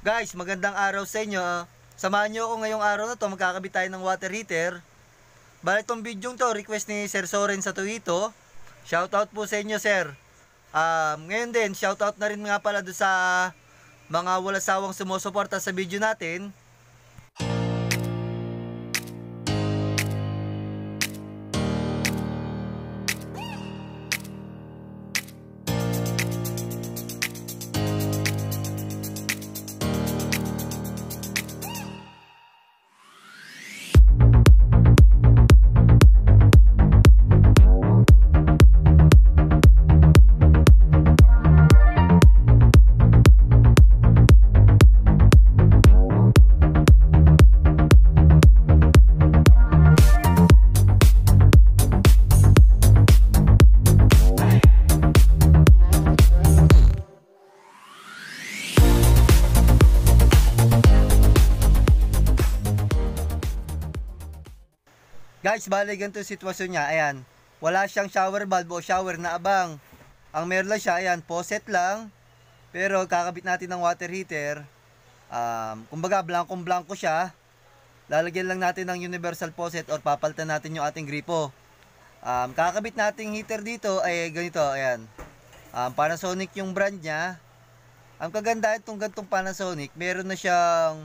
Guys, magandang araw sa inyo. Ah. Samahan nyo ako ngayong araw na to, magkakabit tayo ng water heater. Bale tong video to, request ni Sir Soren sa Tuito. Shout out po sa inyo, sir. Um, ngayon din, shout out na rin nga pala do sa mga sawang sumusuporta sa video natin. guys, bali ganito sitwasyon niya. Ayan. Wala siyang shower valve o shower na abang. Ang meron lang siya, ayan, poset lang. Pero kakabit natin ng water heater. Um, kumbaga, blankong-blanko siya. Lalagyan lang natin ng universal poset or papalitan natin yung ating gripo. Um, kakabit nating heater dito ay ganito, ayan. Um, Panasonic yung brand niya. Ang kaganda itong gantong Panasonic, meron na siyang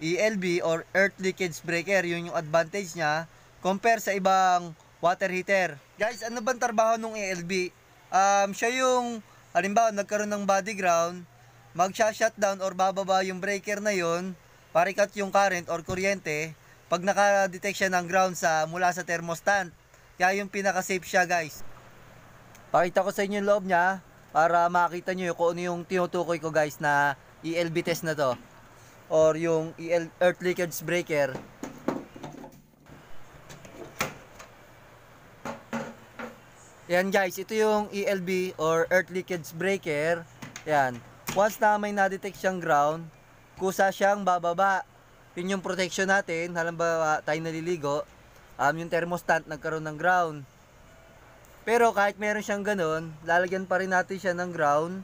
ELB or earth leakage breaker yun yung advantage niya compare sa ibang water heater. Guys, ano bang trabaho ng ALB? Um, siya yung, halimbawa, nagkaroon ng body ground, magsha-shutdown or bababa yung breaker na yon para yung current or kuryente pag nakadetect siya ng ground sa, mula sa thermostat. Kaya yung pinaka-safe siya guys. Pakita ko sa inyo yung loob niya para makita nyo kung ano yung tinutukoy ko guys na ELB test na to or yung EL, earth leakage breaker Yan guys, ito yung ELB or earth leakage breaker. Yan. Once na may na-detect siyang ground, kusa siyang bababa. Yun yung protection natin. Halimbawa tayo naliligo, um, yung thermostat nagkaroon ng ground. Pero kahit meron siyang ganun, lalagyan pa rin natin siya ng ground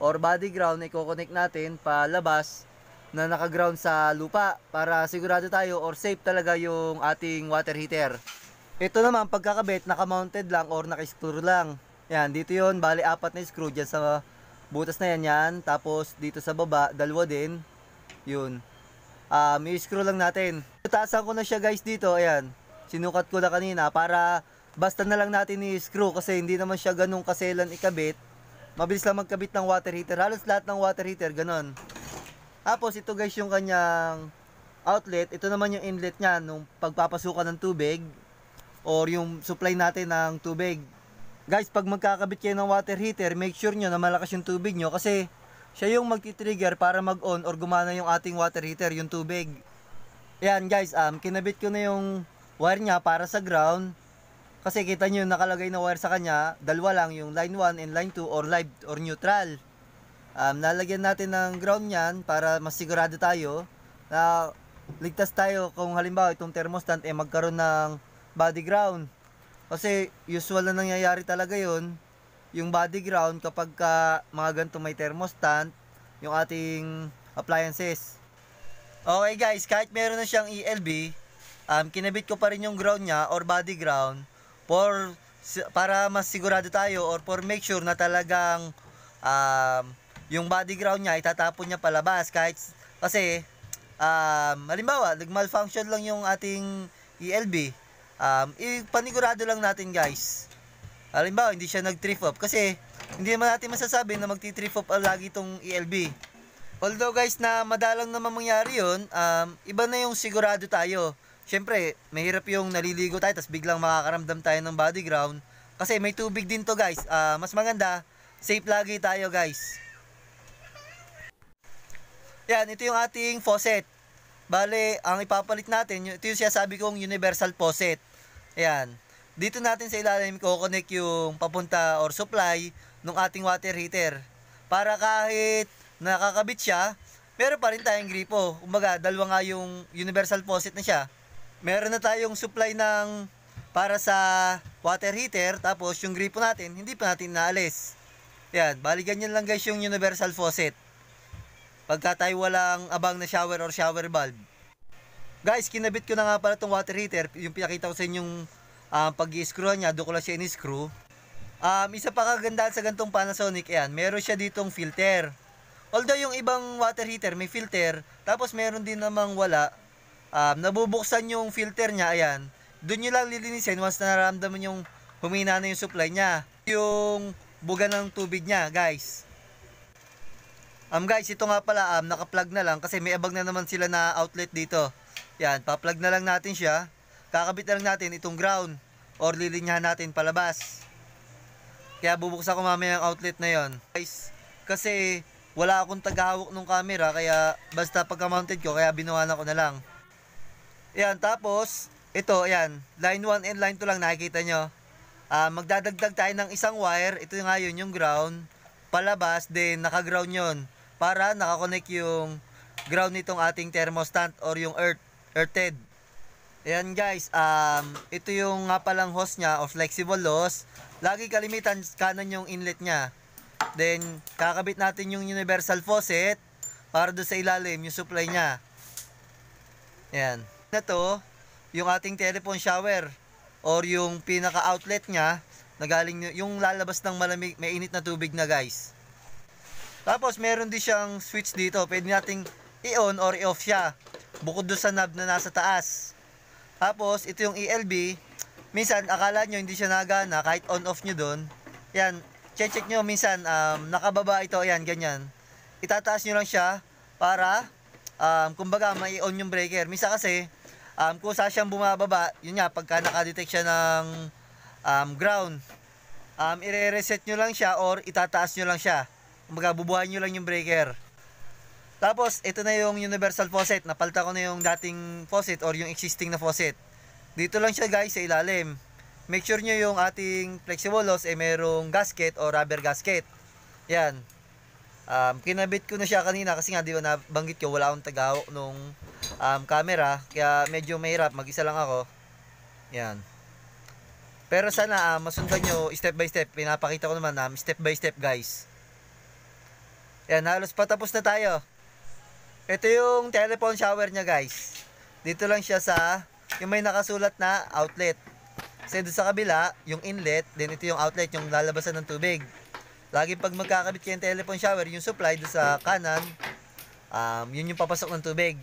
or body ground na i-connect natin palabas na naka-ground sa lupa para sigurado tayo or safe talaga yung ating water heater. Ito naman, pagkakabit, naka-mounted lang or naka-screw lang. Yan, dito yon Bali, apat na screw dyan sa butas na yan, yan. Tapos, dito sa baba, dalawa din. Yun. Um, i-screw lang natin. Taasan ko na siya guys dito, ayan. Sinukat ko na kanina para basta na lang natin i-screw kasi hindi naman siya ganun kaselan ikabit. Mabilis lang magkabit ng water heater. Halos lahat ng water heater, ganun. Tapos, ito guys yung kanyang outlet. Ito naman yung inlet niya nung pagpapasukan ng tubig or yung supply natin ng tubig. Guys, pag magkakabit kayo ng water heater, make sure nyo na malakas yung tubig nyo kasi siya yung magti-trigger para mag-on or gumana yung ating water heater, yung tubig. Ayan guys, um, kinabit ko na yung wire niya para sa ground. Kasi kita nyo nakalagay na wire sa kanya, dalawa lang yung line 1 and line 2 or live or neutral. Um, nalagyan natin ng ground niyan para mas sigurado tayo na ligtas tayo kung halimbawa itong thermostat ay eh, magkaroon ng body ground. Kasi usual na nangyayari talaga yon yung body ground kapag ka mga ganito may thermostat, yung ating appliances. Okay guys, kahit meron na siyang ELB, um, kinabit ko pa rin yung ground niya or body ground for para mas sigurado tayo or for make sure na talagang um, yung body ground niya itatapon niya palabas kahit kasi um, halimbawa nag-malfunction lang yung ating ELB um, ipanigurado lang natin guys halimbawa hindi siya nag trip up kasi hindi naman natin masasabi na magti trip up lagi itong ELB although guys na madalang naman mangyari yun um, iba na yung sigurado tayo syempre mahirap yung naliligo tayo tapos biglang makakaramdam tayo ng body ground kasi may tubig din to guys uh, mas maganda safe lagi tayo guys yan ito yung ating faucet Bale, ang ipapalit natin, ito yung sabi kong universal faucet. Ayan. Dito natin sa ilalim i-connect yung papunta or supply ng ating water heater. Para kahit nakakabit siya, meron pa rin tayong gripo. Umaga, dalawa nga yung universal faucet na siya. Meron na tayong supply ng para sa water heater, tapos yung gripo natin, hindi pa natin naalis. Yan, bali ganyan lang guys yung universal faucet. Pagka tayo walang abang na shower or shower valve. Guys, kinabit ko na nga pala itong water heater. Yung pinakita ko sa inyong um, ah, pag-i-screw niya, doon ko lang siya in-screw. Um, isa pa kagandaan sa gantong Panasonic, ayan, meron siya ditong filter. Although yung ibang water heater may filter, tapos meron din namang wala. Um, nabubuksan yung filter niya, ayan. Doon nyo lang lilinisin once na naramdaman yung humina na yung supply niya. Yung buga ng tubig niya, guys. Um guys, ito nga pala um, naka-plug na lang kasi may abag na naman sila na outlet dito. Yan, paplug na lang natin siya. Kakabit na lang natin itong ground or lilinyahan natin palabas. Kaya bubuksan ko mamaya ang outlet na yon Guys, kasi wala akong tagahawak ng camera kaya basta pagka-mounted ko kaya binuwanan ko na lang. Yan, tapos ito, yan, line 1 and line 2 lang nakikita nyo. Uh, magdadagdag tayo ng isang wire, ito nga yun yung ground, palabas, then naka-ground yun para nakakonect yung ground nitong ating thermostat or yung earth earthed. Ayan guys, um, ito yung nga palang hose niya of flexible hose. Lagi kalimitan kanan yung inlet niya. Then, kakabit natin yung universal faucet para doon sa ilalim yung supply niya. Ayan. Na yung ating telephone shower or yung pinaka-outlet niya na galing yung lalabas ng malamig, may init na tubig na guys. Tapos, meron din siyang switch dito. Pwede nating i-on or i-off siya. Bukod doon sa knob na nasa taas. Tapos, ito yung ELB. Minsan, akala nyo hindi siya nagana kahit on-off nyo doon. Yan, check-check nyo minsan, um, nakababa ito, yan, ganyan. Itataas nyo lang siya para, um, kumbaga, mai-on yung breaker. Minsan kasi, um, kung saan siyang bumababa, yun nga, pagka nakadetect siya ng um, ground, um, i reset nyo lang siya or itataas nyo lang siya. Kumbaga, bubuhan nyo lang yung breaker. Tapos, ito na yung universal faucet. Napalta ko na yung dating faucet or yung existing na faucet. Dito lang siya guys sa ilalim. Make sure nyo yung ating flexible hose ay eh, merong gasket or rubber gasket. Yan. Um, kinabit ko na siya kanina kasi nga di ba nabanggit ko wala akong tagahawak nung um, camera. Kaya medyo mahirap. Mag-isa lang ako. Yan. Pero sana uh, masundan nyo step by step. Pinapakita ko naman um, step by step guys. Yan, halos patapos na tayo. Ito yung telephone shower niya guys. Dito lang siya sa yung may nakasulat na outlet. Kasi doon sa kabila, yung inlet, then ito yung outlet, yung lalabasan ng tubig. Lagi pag magkakabit kayo ng telephone shower, yung supply doon sa kanan, um, yun yung papasok ng tubig.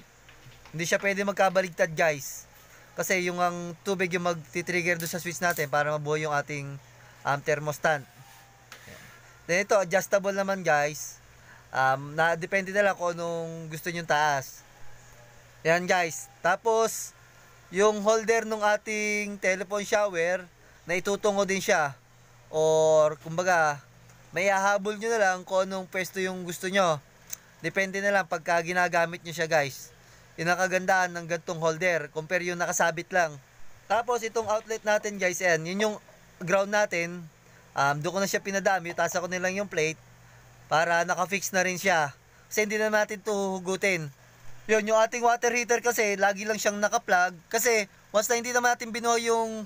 Hindi siya pwede magkabaligtad guys. Kasi yung ang tubig yung magti-trigger doon sa switch natin para mabuhay yung ating um, thermostat. Then ito, adjustable naman guys. Um, na, depende na lang kung anong gusto nyong taas. Yan guys. Tapos, yung holder ng ating telephone shower, na itutungo din siya. Or, kumbaga, may ahabol nyo na lang kung anong pwesto yung gusto nyo. Depende na lang pagka ginagamit nyo siya guys. Yung ang ng gantong holder. Compare yung nakasabit lang. Tapos, itong outlet natin guys, yan. Yun yung ground natin. Um, doon ko na siya pinadami. Tasa ko nilang yung plate para nakafix na rin siya. Kasi hindi na natin to hugutin. Yun, yung ating water heater kasi, lagi lang siyang nakaplug. Kasi, once na hindi naman natin binuhay yung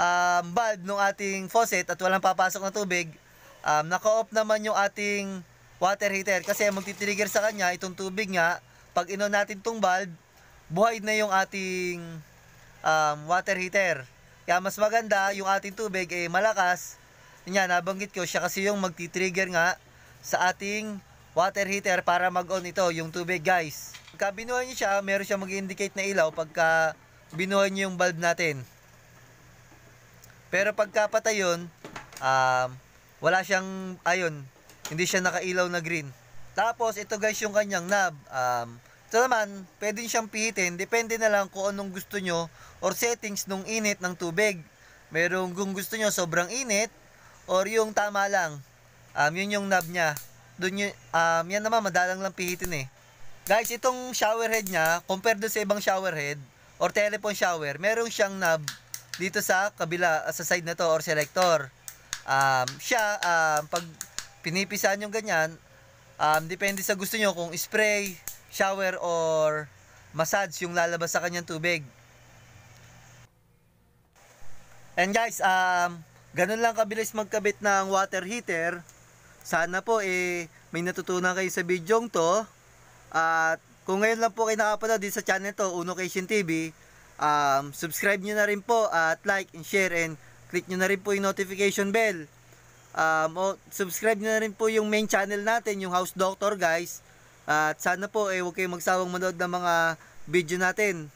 um, bulb ng ating faucet at walang papasok na tubig, um, naka-off naman yung ating water heater. Kasi magtitrigger sa kanya, itong tubig nga, pag ino natin tong bulb, buhay na yung ating um, water heater. Kaya mas maganda, yung ating tubig, eh, malakas. Yan, nabanggit ko, siya kasi yung magti-trigger nga sa ating water heater para mag-on ito, yung tubig guys. Pagka binuhay nyo siya, meron siya mag-indicate na ilaw pagka binuhay nyo yung bulb natin. Pero pagka patay yun, um, wala siyang, ayun, hindi siya nakailaw na green. Tapos ito guys yung kanyang knob. Um, ito naman, pwede siyang pihitin, depende na lang kung anong gusto nyo or settings nung init ng tubig. Merong kung gusto nyo sobrang init or yung tama lang. Um, yun yung knob niya. Doon yun, um, yan naman, madalang lang pihitin eh. Guys, itong shower head niya, compared doon sa ibang shower head or telephone shower, meron siyang knob dito sa kabila, ah, sa side na to or selector. Um, siya, um, pag pinipisahan yung ganyan, um, depende sa gusto nyo kung spray, shower, or massage yung lalabas sa kanyang tubig. And guys, um, ganun lang kabilis magkabit ng water heater sana po eh may natutunan kayo sa bidyong to. At kung ngayon lang po kayo nakapanood din sa channel to, Uno Cation TV, um, subscribe nyo na rin po at like and share and click nyo na rin po yung notification bell. Um, o, subscribe nyo na rin po yung main channel natin, yung House Doctor guys. At sana po eh huwag kayong magsawang manood ng mga video natin.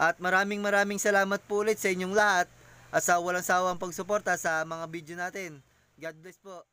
At maraming maraming salamat po ulit sa inyong lahat at sa walang sawang pagsuporta sa mga video natin. God bless po.